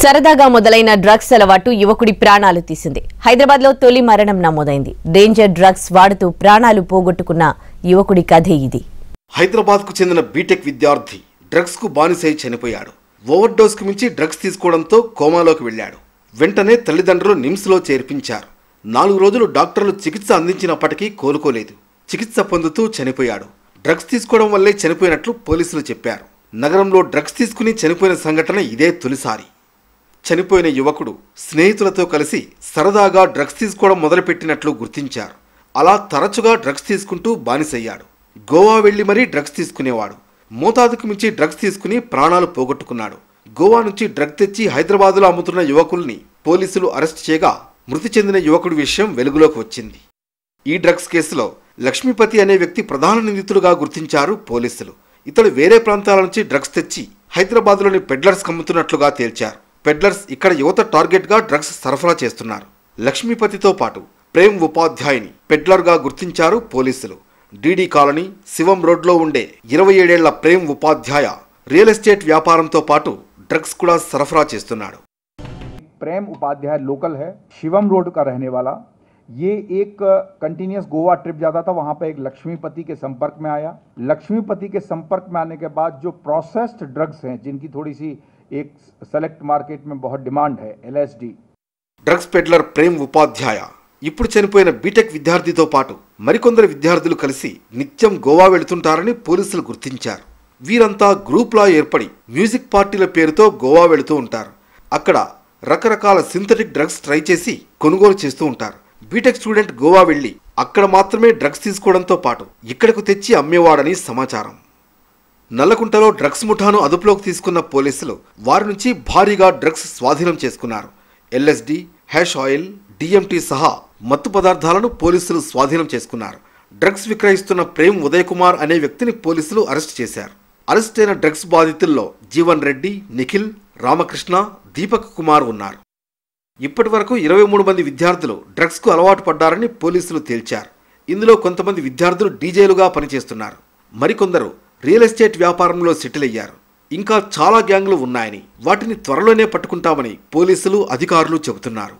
సరదాగా మొదలైన డ్రగ్స్ అలవాటు యువకుడి ప్రాణాలు తీసింది హైదరాబాద్ లో తొలి మరణం నమోదైంది డేంజర్ డ్రగ్స్ వాడుతూ ప్రాణాలు పోగొట్టుకున్న యువకుడి కథే ఇది హైదరాబాద్ కు చెందిన బీటెక్ విద్యార్థి డ్రగ్స్ కు బానిసై చనిపోయాడు ఓవర్ డోస్ కు మించి డ్రగ్స్ తీసుకోవడంతో కోమాలోకి వెళ్లాడు వెంటనే తల్లిదండ్రులు నిమ్స్ లో చేర్పించారు నాలుగు రోజులు డాక్టర్లు చికిత్స అందించినప్పటికీ కోలుకోలేదు చికిత్స పొందుతూ చనిపోయాడు డ్రగ్స్ తీసుకోవడం వల్లే చనిపోయినట్లు పోలీసులు చెప్పారు నగరంలో డ్రగ్స్ తీసుకుని చనిపోయిన సంఘటన ఇదే తొలిసారి చనిపోయిన యువకుడు స్నేహితులతో కలిసి సరదాగా డ్రగ్స్ తీసుకోవడం మొదలుపెట్టినట్లు గుర్తించారు అలా తరచుగా డ్రగ్స్ తీసుకుంటూ బానిసయ్యాడు గోవా వెళ్లి మరీ డ్రగ్స్ తీసుకునేవాడు మోతాదుకు మించి డ్రగ్స్ తీసుకుని ప్రాణాలు పోగొట్టుకున్నాడు గోవా నుంచి డ్రగ్ తెచ్చి హైదరాబాదులో అమ్ముతున్న యువకుల్ని పోలీసులు అరెస్ట్ చేయగా మృతి చెందిన యువకుడి విషయం వెలుగులోకి వచ్చింది ఈ డ్రగ్స్ కేసులో లక్ష్మీపతి అనే వ్యక్తి ప్రధాన నిందితుడుగా గుర్తించారు పోలీసులు ఇతడు వేరే ప్రాంతాల నుంచి డ్రగ్స్ తెచ్చి హైదరాబాద్లోని పెడ్లర్స్ కమ్ముతున్నట్లుగా తేల్చారు పెడ్లర్స్ ఇక్కడ యువత టార్గెట్గా డ్రగ్స్ సరఫరా చేస్తున్నారు లక్ష్మీపతితో పాటు ప్రేమ్ ఉపాధ్యాయుని పెడ్లర్గా గుర్తించారు పోలీసులు డీడీ కాలనీ శివం రోడ్లో ఉండే ఇరవై ఏడేళ్ల ప్రేమ్ ఉపాధ్యాయ రియల్ ఎస్టేట్ వ్యాపారంతో పాటు డ్రగ్స్ కూడా సరఫరా చేస్తున్నాడు ప్రేమ్ ఉపాధ్యాయ లోకల్ है శివం రోడ్ కా రహనే वाला ये एक कंटिन्यूस गोवा ट्रिप जाता था वहाँ पे एक लक्ष्मीपति के संपर्क में आया लक्ष्मीपति के संपर्क में आने के बाद जो प्रोसेस्ड ड्रग्स हैं जिनकी थोड़ी सी एक సెలెక్ట్ మార్కెట్ में बहुत डिमांड है एलएसडी డ్రగ్స్ పెడ్లర్ ప్రేమ్ ఉపాధ్యాయ ఇప్పుడు చనిపోయిన బీటెక్ విద్యార్థితో పాటు మరికొందరు విద్యార్థులు కలిసి నిత్యం గోవా వెళుతుంటారని పోలీసులు గుర్తించారు వీరంతా గ్రూప్లా ఏర్పడి మ్యూజిక్ పార్టీల పేరుతో గోవా వెళుతూ ఉంటారు అక్కడ రకరకాల సింథటిక్ డ్రగ్స్ ట్రై చేసి కొనుగోలు చేస్తూ ఉంటారు బీటెక్ స్టూడెంట్ గోవా వెళ్ళి అక్కడ మాత్రమే డ్రగ్స్ తీసుకోవడంతో పాటు ఇక్కడకు తెచ్చి అమ్మేవాడని సమాచారం నల్లకుంటలో డ్రగ్స్ ముఠాను అదుపులోకి తీసుకున్న పోలీసులు వారి నుంచి భారీగా డ్రగ్స్ స్వాధీనం చేసుకున్నారు ఎల్ఎస్డి హ్యాష్ ఆయిల్ డిఎంటీ సహా మత్తు పదార్థాలను పోలీసులు స్వాధీనం చేసుకున్నారు డ్రగ్స్ విక్రయిస్తున్న ప్రేమ్ ఉదయ్ కుమార్ అనే వ్యక్తిని పోలీసులు అరెస్ట్ చేశారు అరెస్ట్ అయిన డ్రగ్స్ బాధితుల్లో జీవన్ రెడ్డి నిఖిల్ రామకృష్ణ దీపక్ కుమార్ ఉన్నారు ఇప్పటి వరకు ఇరవై మూడు మంది విద్యార్థులు డ్రగ్స్కు అలవాటు పడ్డారని పోలీసులు తేల్చారు ఇందులో కొంతమంది విద్యార్థులు డీజేలుగా పనిచేస్తున్నారు మరికొందరు రియల్ ఎస్టేట్ వ్యాపారంలో సెటిల్ అయ్యారు ఇంకా చాలా గ్యాంగ్లు ఉన్నాయని వాటిని త్వరలోనే పట్టుకుంటామని పోలీసులు అధికారులు చెబుతున్నారు